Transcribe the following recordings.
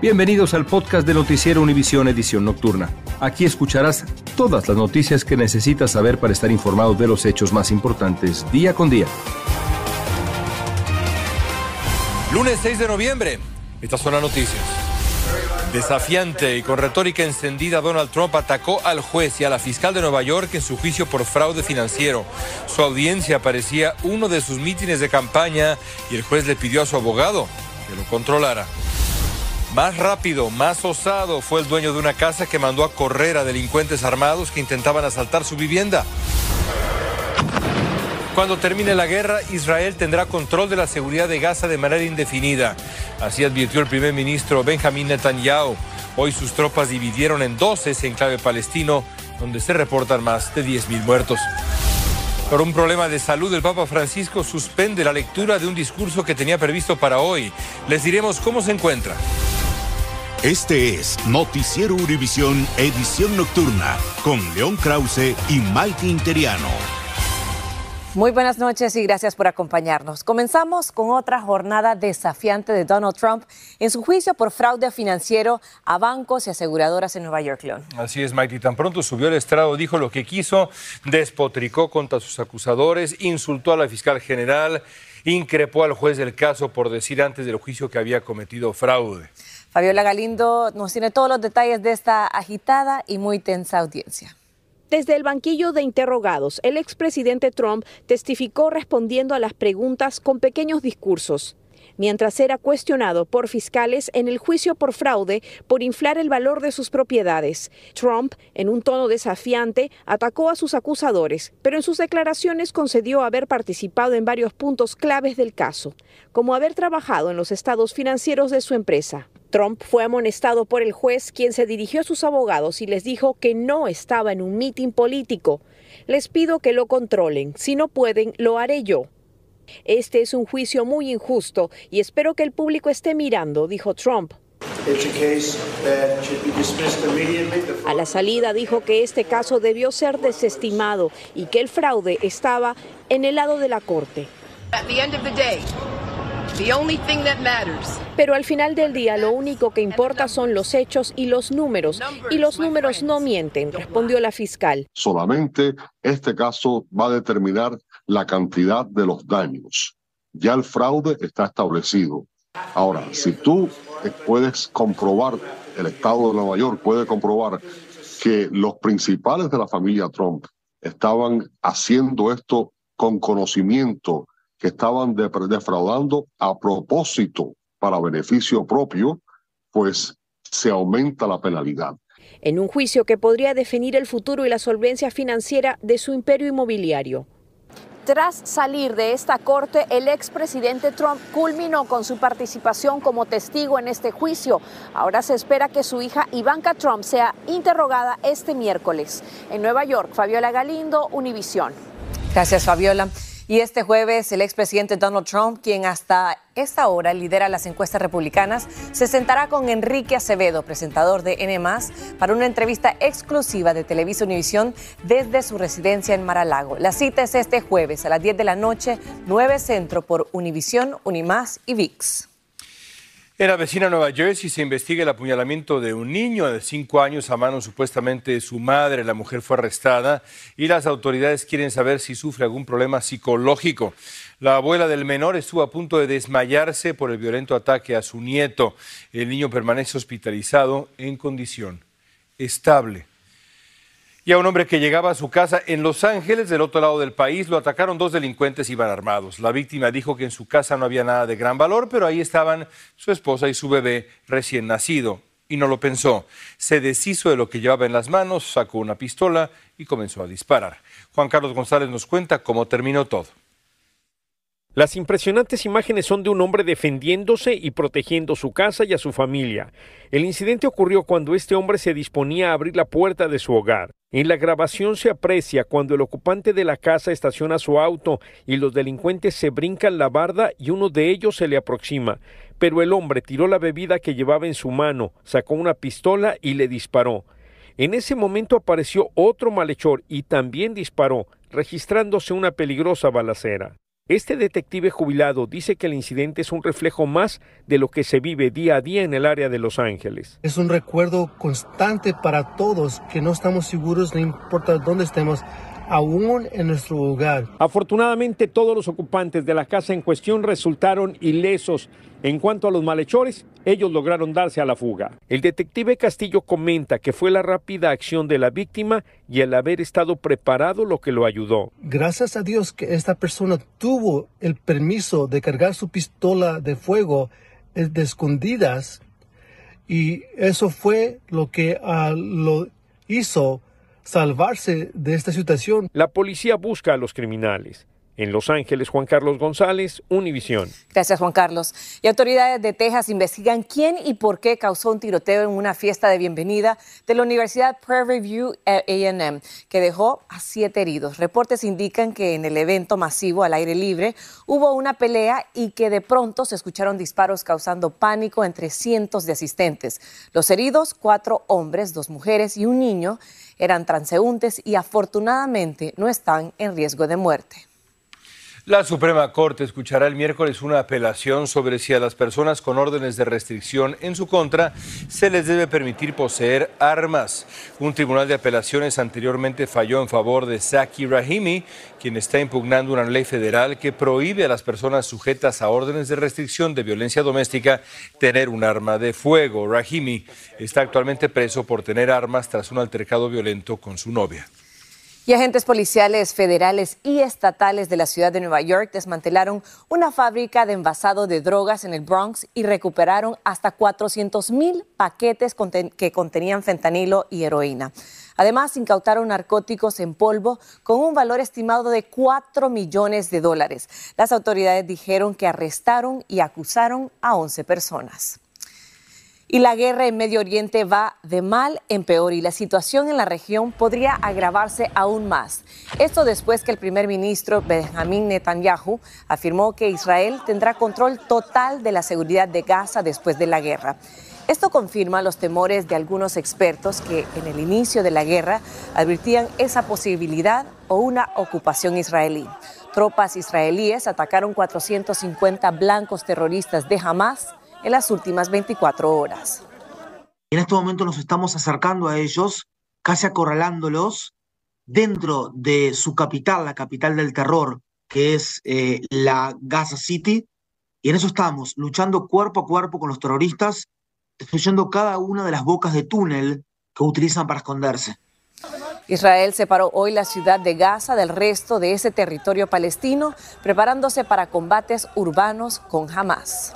Bienvenidos al podcast de Noticiero Univisión Edición Nocturna. Aquí escucharás todas las noticias que necesitas saber para estar informado de los hechos más importantes día con día. Lunes 6 de noviembre. Estas son las noticias. Desafiante y con retórica encendida, Donald Trump atacó al juez y a la fiscal de Nueva York en su juicio por fraude financiero. Su audiencia parecía uno de sus mítines de campaña y el juez le pidió a su abogado que lo controlara. Más rápido, más osado fue el dueño de una casa que mandó a correr a delincuentes armados que intentaban asaltar su vivienda. Cuando termine la guerra, Israel tendrá control de la seguridad de Gaza de manera indefinida. Así advirtió el primer ministro Benjamín Netanyahu. Hoy sus tropas dividieron en 12 ese enclave palestino, donde se reportan más de 10.000 muertos. Por un problema de salud, el Papa Francisco suspende la lectura de un discurso que tenía previsto para hoy. Les diremos cómo se encuentra. Este es Noticiero Univisión Edición Nocturna con León Krause y Mike Interiano. Muy buenas noches y gracias por acompañarnos. Comenzamos con otra jornada desafiante de Donald Trump en su juicio por fraude financiero a bancos y aseguradoras en Nueva York, León. Así es, Mike. tan pronto subió al estrado, dijo lo que quiso, despotricó contra sus acusadores, insultó a la fiscal general, increpó al juez del caso por decir antes del juicio que había cometido fraude. Fabiola Galindo nos tiene todos los detalles de esta agitada y muy tensa audiencia. Desde el banquillo de interrogados, el expresidente Trump testificó respondiendo a las preguntas con pequeños discursos, mientras era cuestionado por fiscales en el juicio por fraude por inflar el valor de sus propiedades. Trump, en un tono desafiante, atacó a sus acusadores, pero en sus declaraciones concedió haber participado en varios puntos claves del caso, como haber trabajado en los estados financieros de su empresa. Trump fue amonestado por el juez, quien se dirigió a sus abogados y les dijo que no estaba en un mitin político. Les pido que lo controlen. Si no pueden, lo haré yo. Este es un juicio muy injusto y espero que el público esté mirando, dijo Trump. A la salida dijo que este caso debió ser desestimado y que el fraude estaba en el lado de la Corte. Pero al final del día lo único que importa son los hechos y los números. Y los números no mienten, respondió la fiscal. Solamente este caso va a determinar la cantidad de los daños. Ya el fraude está establecido. Ahora, si tú puedes comprobar, el Estado de Nueva York puede comprobar que los principales de la familia Trump estaban haciendo esto con conocimiento que estaban defraudando a propósito para beneficio propio, pues se aumenta la penalidad. En un juicio que podría definir el futuro y la solvencia financiera de su imperio inmobiliario. Tras salir de esta corte, el expresidente Trump culminó con su participación como testigo en este juicio. Ahora se espera que su hija Ivanka Trump sea interrogada este miércoles. En Nueva York, Fabiola Galindo, Univisión. Gracias, Fabiola. Y este jueves el expresidente Donald Trump, quien hasta esta hora lidera las encuestas republicanas, se sentará con Enrique Acevedo, presentador de N ⁇ para una entrevista exclusiva de Televisa Univisión desde su residencia en Maralago. La cita es este jueves a las 10 de la noche, 9 Centro por Univisión, Unimás y VIX. En la vecina Nueva Jersey se investiga el apuñalamiento de un niño de 5 años a mano supuestamente de su madre. La mujer fue arrestada y las autoridades quieren saber si sufre algún problema psicológico. La abuela del menor estuvo a punto de desmayarse por el violento ataque a su nieto. El niño permanece hospitalizado en condición estable. Y a un hombre que llegaba a su casa en Los Ángeles, del otro lado del país, lo atacaron dos delincuentes iban armados. La víctima dijo que en su casa no había nada de gran valor, pero ahí estaban su esposa y su bebé recién nacido. Y no lo pensó. Se deshizo de lo que llevaba en las manos, sacó una pistola y comenzó a disparar. Juan Carlos González nos cuenta cómo terminó todo. Las impresionantes imágenes son de un hombre defendiéndose y protegiendo su casa y a su familia. El incidente ocurrió cuando este hombre se disponía a abrir la puerta de su hogar. En la grabación se aprecia cuando el ocupante de la casa estaciona su auto y los delincuentes se brincan la barda y uno de ellos se le aproxima. Pero el hombre tiró la bebida que llevaba en su mano, sacó una pistola y le disparó. En ese momento apareció otro malhechor y también disparó, registrándose una peligrosa balacera. Este detective jubilado dice que el incidente es un reflejo más de lo que se vive día a día en el área de Los Ángeles. Es un recuerdo constante para todos que no estamos seguros, no importa dónde estemos, aún en nuestro hogar. Afortunadamente todos los ocupantes de la casa en cuestión resultaron ilesos. En cuanto a los malhechores, ellos lograron darse a la fuga. El detective Castillo comenta que fue la rápida acción de la víctima y el haber estado preparado lo que lo ayudó. Gracias a Dios que esta persona tuvo el permiso de cargar su pistola de fuego eh, de escondidas y eso fue lo que ah, lo hizo salvarse de esta situación. La policía busca a los criminales, en Los Ángeles, Juan Carlos González, Univisión. Gracias, Juan Carlos. Y autoridades de Texas investigan quién y por qué causó un tiroteo en una fiesta de bienvenida de la Universidad Prairie View eh, AM, que dejó a siete heridos. Reportes indican que en el evento masivo al aire libre hubo una pelea y que de pronto se escucharon disparos causando pánico entre cientos de asistentes. Los heridos, cuatro hombres, dos mujeres y un niño, eran transeúntes y afortunadamente no están en riesgo de muerte. La Suprema Corte escuchará el miércoles una apelación sobre si a las personas con órdenes de restricción en su contra se les debe permitir poseer armas. Un tribunal de apelaciones anteriormente falló en favor de Saki Rahimi, quien está impugnando una ley federal que prohíbe a las personas sujetas a órdenes de restricción de violencia doméstica tener un arma de fuego. Rahimi está actualmente preso por tener armas tras un altercado violento con su novia. Y agentes policiales federales y estatales de la ciudad de Nueva York desmantelaron una fábrica de envasado de drogas en el Bronx y recuperaron hasta 400 mil paquetes que contenían fentanilo y heroína. Además, incautaron narcóticos en polvo con un valor estimado de 4 millones de dólares. Las autoridades dijeron que arrestaron y acusaron a 11 personas. Y la guerra en Medio Oriente va de mal en peor y la situación en la región podría agravarse aún más. Esto después que el primer ministro Benjamin Netanyahu afirmó que Israel tendrá control total de la seguridad de Gaza después de la guerra. Esto confirma los temores de algunos expertos que en el inicio de la guerra advertían esa posibilidad o una ocupación israelí. Tropas israelíes atacaron 450 blancos terroristas de Hamas en las últimas 24 horas. En este momento nos estamos acercando a ellos, casi acorralándolos dentro de su capital, la capital del terror, que es eh, la Gaza City. Y en eso estamos, luchando cuerpo a cuerpo con los terroristas, destruyendo cada una de las bocas de túnel que utilizan para esconderse. Israel separó hoy la ciudad de Gaza del resto de ese territorio palestino, preparándose para combates urbanos con Hamas.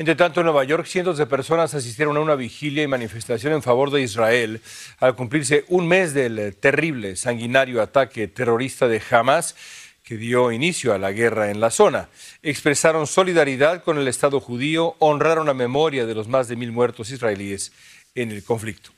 Entre tanto, en Nueva York, cientos de personas asistieron a una vigilia y manifestación en favor de Israel al cumplirse un mes del eh, terrible, sanguinario ataque terrorista de Hamas que dio inicio a la guerra en la zona. Expresaron solidaridad con el Estado judío, honraron la memoria de los más de mil muertos israelíes en el conflicto.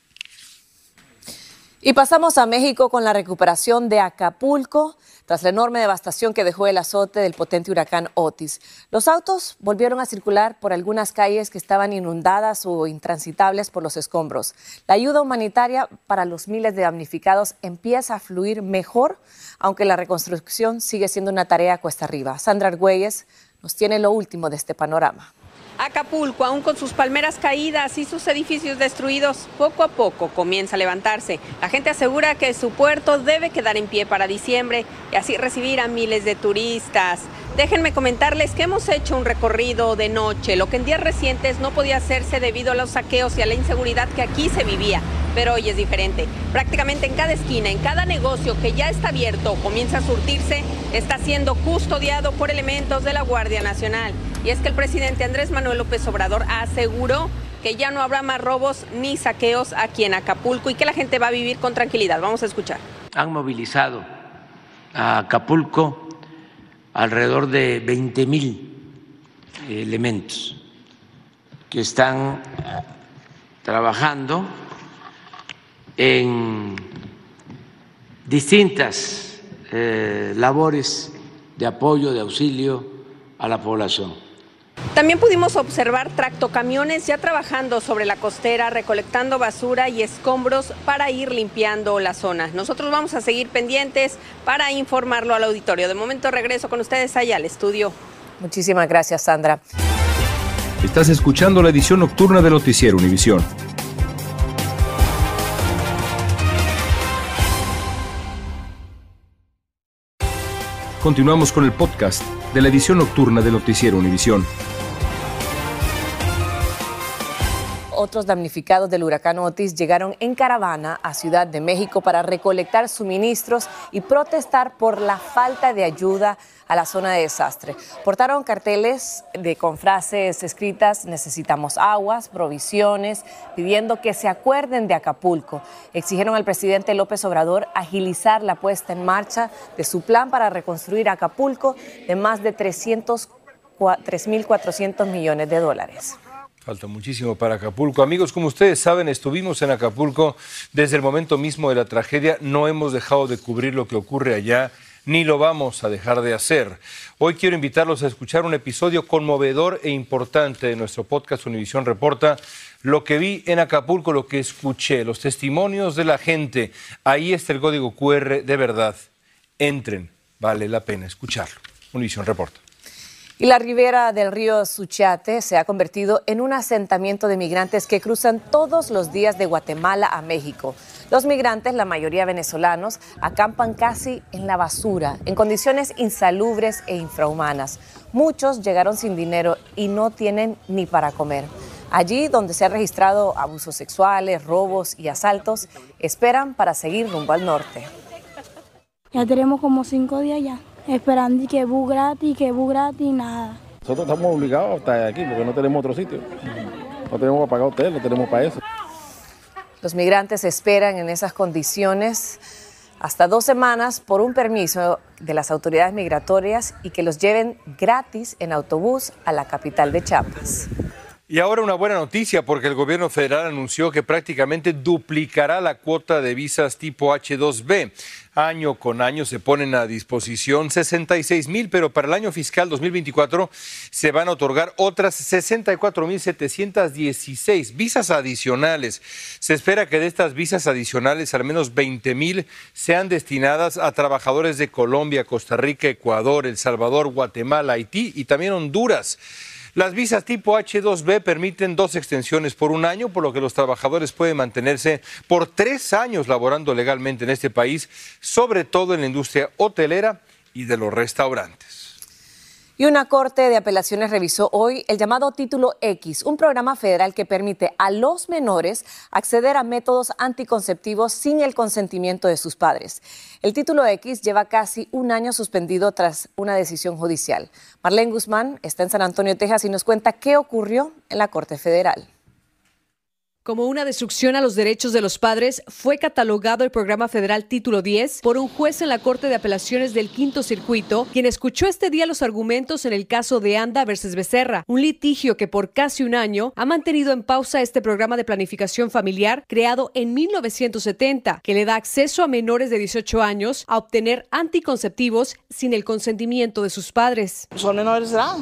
Y pasamos a México con la recuperación de Acapulco tras la enorme devastación que dejó el azote del potente huracán Otis. Los autos volvieron a circular por algunas calles que estaban inundadas o intransitables por los escombros. La ayuda humanitaria para los miles de damnificados empieza a fluir mejor, aunque la reconstrucción sigue siendo una tarea cuesta arriba. Sandra Argüelles nos tiene lo último de este panorama. Acapulco, aún con sus palmeras caídas y sus edificios destruidos, poco a poco comienza a levantarse. La gente asegura que su puerto debe quedar en pie para diciembre y así recibir a miles de turistas. Déjenme comentarles que hemos hecho un recorrido de noche, lo que en días recientes no podía hacerse debido a los saqueos y a la inseguridad que aquí se vivía pero hoy es diferente. Prácticamente en cada esquina, en cada negocio que ya está abierto, comienza a surtirse, está siendo custodiado por elementos de la Guardia Nacional. Y es que el presidente Andrés Manuel López Obrador aseguró que ya no habrá más robos ni saqueos aquí en Acapulco y que la gente va a vivir con tranquilidad. Vamos a escuchar. Han movilizado a Acapulco alrededor de 20 mil eh, elementos que están eh, trabajando en distintas eh, labores de apoyo, de auxilio a la población. También pudimos observar tractocamiones ya trabajando sobre la costera, recolectando basura y escombros para ir limpiando la zona. Nosotros vamos a seguir pendientes para informarlo al auditorio. De momento regreso con ustedes allá al estudio. Muchísimas gracias, Sandra. Estás escuchando la edición nocturna de Noticiero Univisión. Continuamos con el podcast de la edición nocturna de Noticiero Univisión. otros damnificados del huracán Otis llegaron en caravana a Ciudad de México para recolectar suministros y protestar por la falta de ayuda a la zona de desastre. Portaron carteles con frases escritas, necesitamos aguas, provisiones, pidiendo que se acuerden de Acapulco. Exigieron al presidente López Obrador agilizar la puesta en marcha de su plan para reconstruir Acapulco de más de 3.400 millones de dólares. Falta muchísimo para Acapulco. Amigos, como ustedes saben, estuvimos en Acapulco desde el momento mismo de la tragedia. No hemos dejado de cubrir lo que ocurre allá, ni lo vamos a dejar de hacer. Hoy quiero invitarlos a escuchar un episodio conmovedor e importante de nuestro podcast Univisión Reporta. Lo que vi en Acapulco, lo que escuché, los testimonios de la gente. Ahí está el código QR de verdad. Entren, vale la pena escucharlo. Univisión Reporta. Y la ribera del río Suchiate se ha convertido en un asentamiento de migrantes que cruzan todos los días de Guatemala a México. Los migrantes, la mayoría venezolanos, acampan casi en la basura, en condiciones insalubres e infrahumanas. Muchos llegaron sin dinero y no tienen ni para comer. Allí donde se han registrado abusos sexuales, robos y asaltos, esperan para seguir rumbo al norte. Ya tenemos como cinco días ya esperando y que bus gratis, que bus gratis, nada. Nosotros estamos obligados a estar aquí porque no tenemos otro sitio. No tenemos para pagar hotel, no tenemos para eso. Los migrantes esperan en esas condiciones hasta dos semanas por un permiso de las autoridades migratorias y que los lleven gratis en autobús a la capital de Chiapas. Y ahora una buena noticia porque el gobierno federal anunció que prácticamente duplicará la cuota de visas tipo H2B. Año con año se ponen a disposición 66 mil, pero para el año fiscal 2024 se van a otorgar otras 64 mil 716 visas adicionales. Se espera que de estas visas adicionales al menos 20 mil sean destinadas a trabajadores de Colombia, Costa Rica, Ecuador, El Salvador, Guatemala, Haití y también Honduras. Las visas tipo H2B permiten dos extensiones por un año, por lo que los trabajadores pueden mantenerse por tres años laborando legalmente en este país, sobre todo en la industria hotelera y de los restaurantes. Y una corte de apelaciones revisó hoy el llamado Título X, un programa federal que permite a los menores acceder a métodos anticonceptivos sin el consentimiento de sus padres. El Título X lleva casi un año suspendido tras una decisión judicial. Marlene Guzmán está en San Antonio, Texas y nos cuenta qué ocurrió en la Corte Federal. Como una destrucción a los derechos de los padres, fue catalogado el programa federal Título 10 por un juez en la Corte de Apelaciones del Quinto Circuito, quien escuchó este día los argumentos en el caso de Anda versus Becerra, un litigio que por casi un año ha mantenido en pausa este programa de planificación familiar creado en 1970, que le da acceso a menores de 18 años a obtener anticonceptivos sin el consentimiento de sus padres. Son menores de edad,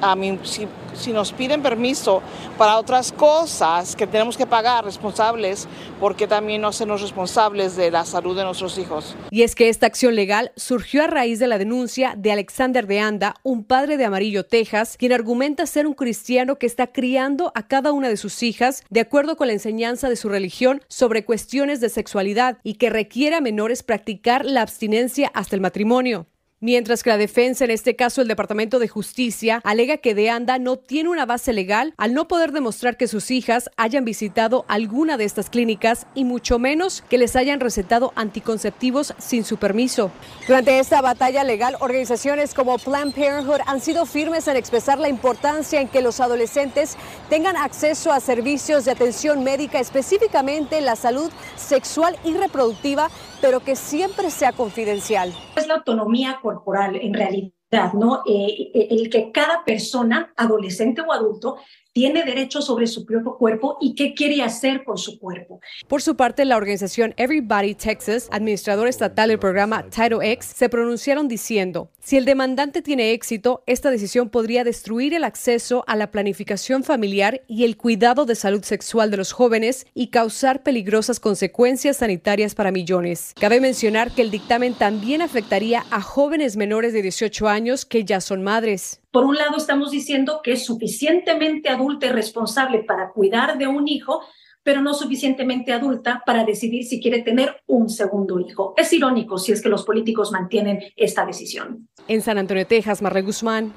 a mí sí si nos piden permiso para otras cosas que tenemos que pagar responsables, porque también no hacemos responsables de la salud de nuestros hijos? Y es que esta acción legal surgió a raíz de la denuncia de Alexander de Anda, un padre de Amarillo, Texas, quien argumenta ser un cristiano que está criando a cada una de sus hijas de acuerdo con la enseñanza de su religión sobre cuestiones de sexualidad y que requiere a menores practicar la abstinencia hasta el matrimonio. Mientras que la defensa, en este caso el Departamento de Justicia, alega que De Anda no tiene una base legal al no poder demostrar que sus hijas hayan visitado alguna de estas clínicas y mucho menos que les hayan recetado anticonceptivos sin su permiso. Durante esta batalla legal, organizaciones como Planned Parenthood han sido firmes en expresar la importancia en que los adolescentes tengan acceso a servicios de atención médica, específicamente la salud sexual y reproductiva, pero que siempre sea confidencial. Es la autonomía corporal, en realidad. ¿no? Eh, eh, el que cada persona, adolescente o adulto, tiene derecho sobre su propio cuerpo y qué quiere hacer con su cuerpo. Por su parte, la organización Everybody Texas, administrador estatal del programa Title X, se pronunciaron diciendo, si el demandante tiene éxito, esta decisión podría destruir el acceso a la planificación familiar y el cuidado de salud sexual de los jóvenes y causar peligrosas consecuencias sanitarias para millones. Cabe mencionar que el dictamen también afectaría a jóvenes menores de 18 años que ya son madres. Por un lado, estamos diciendo que es suficientemente adulta y responsable para cuidar de un hijo, pero no suficientemente adulta para decidir si quiere tener un segundo hijo. Es irónico si es que los políticos mantienen esta decisión. En San Antonio, Texas, Marre Guzmán,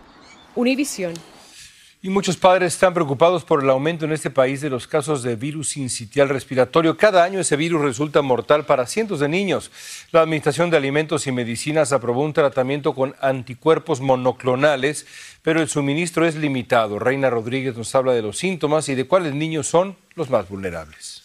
Univisión. Y muchos padres están preocupados por el aumento en este país de los casos de virus sincitial respiratorio. Cada año ese virus resulta mortal para cientos de niños. La Administración de Alimentos y Medicinas aprobó un tratamiento con anticuerpos monoclonales, pero el suministro es limitado. Reina Rodríguez nos habla de los síntomas y de cuáles niños son los más vulnerables.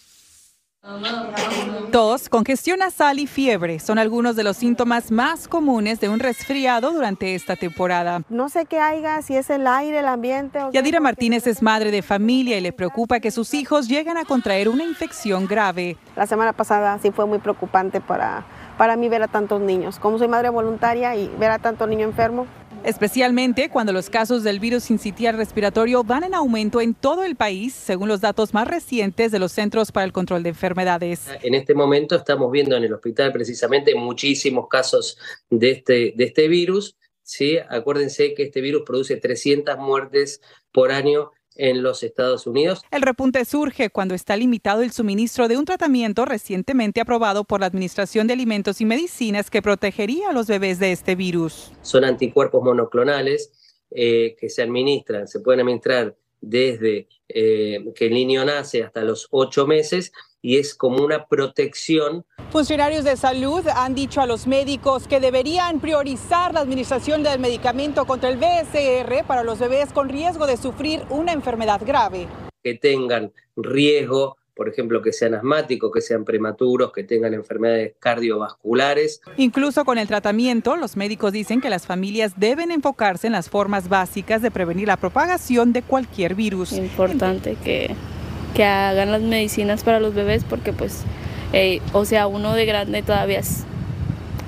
Tos, congestión nasal y fiebre son algunos de los síntomas más comunes de un resfriado durante esta temporada. No sé qué haya, si es el aire, el ambiente. Yadira Martínez es madre de familia y le preocupa que sus hijos lleguen a contraer una infección grave. La semana pasada sí fue muy preocupante para, para mí ver a tantos niños. Como soy madre voluntaria y ver a tanto niño enfermo, especialmente cuando los casos del virus incitial respiratorio van en aumento en todo el país, según los datos más recientes de los Centros para el Control de Enfermedades. En este momento estamos viendo en el hospital precisamente muchísimos casos de este, de este virus. ¿sí? Acuérdense que este virus produce 300 muertes por año en los Estados Unidos. El repunte surge cuando está limitado el suministro de un tratamiento recientemente aprobado por la Administración de Alimentos y Medicinas que protegería a los bebés de este virus. Son anticuerpos monoclonales eh, que se administran, se pueden administrar desde eh, que el niño nace hasta los ocho meses y es como una protección. Funcionarios de salud han dicho a los médicos que deberían priorizar la administración del medicamento contra el BSR para los bebés con riesgo de sufrir una enfermedad grave. Que tengan riesgo por ejemplo, que sean asmáticos, que sean prematuros, que tengan enfermedades cardiovasculares. Incluso con el tratamiento, los médicos dicen que las familias deben enfocarse en las formas básicas de prevenir la propagación de cualquier virus. Importante que que hagan las medicinas para los bebés porque pues, eh, o sea, uno de grande todavía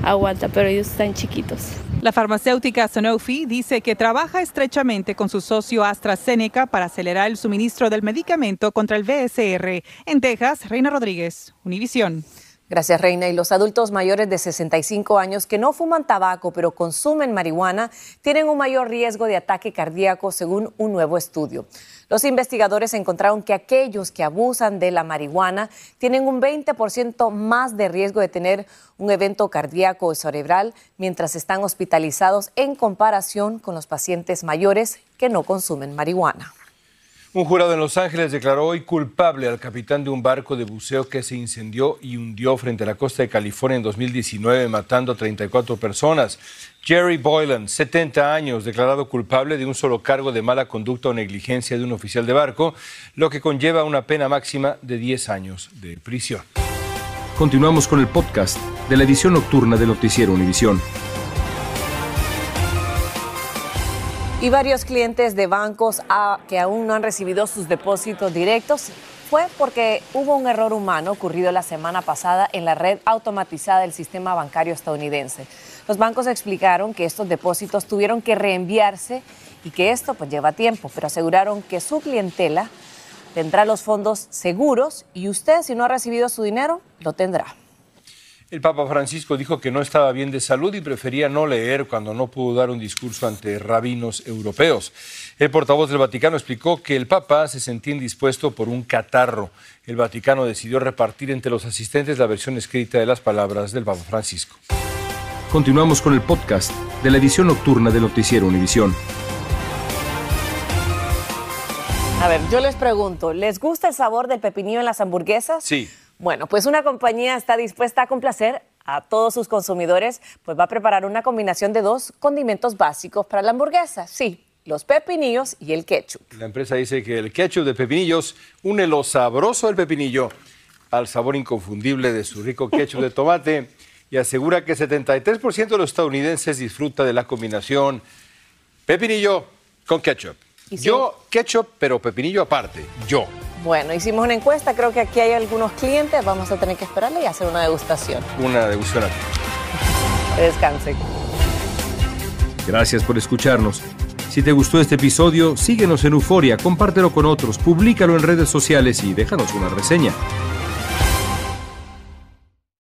aguanta, pero ellos están chiquitos. La farmacéutica Sanofi dice que trabaja estrechamente con su socio AstraZeneca para acelerar el suministro del medicamento contra el VSR. En Texas, Reina Rodríguez, Univisión. Gracias, Reina. Y los adultos mayores de 65 años que no fuman tabaco pero consumen marihuana tienen un mayor riesgo de ataque cardíaco según un nuevo estudio. Los investigadores encontraron que aquellos que abusan de la marihuana tienen un 20% más de riesgo de tener un evento cardíaco o cerebral mientras están hospitalizados en comparación con los pacientes mayores que no consumen marihuana. Un jurado en Los Ángeles declaró hoy culpable al capitán de un barco de buceo que se incendió y hundió frente a la costa de California en 2019, matando a 34 personas. Jerry Boylan, 70 años, declarado culpable de un solo cargo de mala conducta o negligencia de un oficial de barco, lo que conlleva una pena máxima de 10 años de prisión. Continuamos con el podcast de la edición nocturna de Noticiero Univisión. y varios clientes de bancos a, que aún no han recibido sus depósitos directos fue porque hubo un error humano ocurrido la semana pasada en la red automatizada del sistema bancario estadounidense. Los bancos explicaron que estos depósitos tuvieron que reenviarse y que esto pues lleva tiempo, pero aseguraron que su clientela tendrá los fondos seguros y usted si no ha recibido su dinero lo tendrá. El Papa Francisco dijo que no estaba bien de salud y prefería no leer cuando no pudo dar un discurso ante rabinos europeos. El portavoz del Vaticano explicó que el Papa se sentía indispuesto por un catarro. El Vaticano decidió repartir entre los asistentes la versión escrita de las palabras del Papa Francisco. Continuamos con el podcast de la edición nocturna de Noticiero Univisión. A ver, yo les pregunto, ¿les gusta el sabor del pepinillo en las hamburguesas? Sí. Bueno, pues una compañía está dispuesta a complacer a todos sus consumidores, pues va a preparar una combinación de dos condimentos básicos para la hamburguesa. Sí, los pepinillos y el ketchup. La empresa dice que el ketchup de pepinillos une lo sabroso del pepinillo al sabor inconfundible de su rico ketchup de tomate y asegura que 73% de los estadounidenses disfruta de la combinación pepinillo con ketchup. Yo ketchup, pero pepinillo aparte. Yo. Bueno, hicimos una encuesta, creo que aquí hay algunos clientes, vamos a tener que esperarle y hacer una degustación. Una degustación. Descanse. Gracias por escucharnos. Si te gustó este episodio, síguenos en Euforia, compártelo con otros, públicalo en redes sociales y déjanos una reseña.